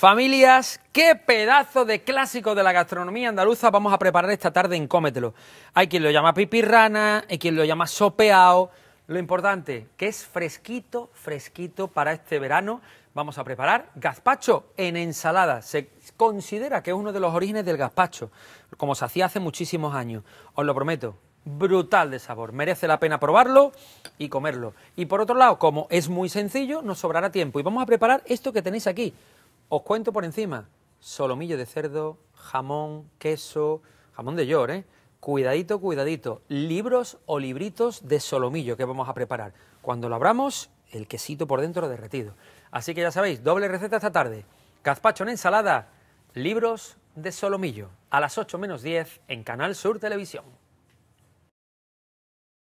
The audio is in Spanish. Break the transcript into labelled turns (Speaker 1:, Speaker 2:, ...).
Speaker 1: Familias, qué pedazo de clásico de la gastronomía andaluza vamos a preparar esta tarde en Cómetelo. Hay quien lo llama pipirrana, hay quien lo llama sopeao. Lo importante, que es fresquito, fresquito para este verano. Vamos a preparar gazpacho en ensalada. Se considera que es uno de los orígenes del gazpacho, como se hacía hace muchísimos años. Os lo prometo, brutal de sabor. Merece la pena probarlo y comerlo. Y por otro lado, como es muy sencillo, nos sobrará tiempo. Y vamos a preparar esto que tenéis aquí. Os cuento por encima, solomillo de cerdo, jamón, queso, jamón de york, ¿eh? Cuidadito, cuidadito, libros o libritos de solomillo que vamos a preparar. Cuando lo abramos, el quesito por dentro derretido. Así que ya sabéis, doble receta esta tarde. Gazpacho en ensalada, libros de solomillo, a las 8 menos 10 en Canal Sur Televisión.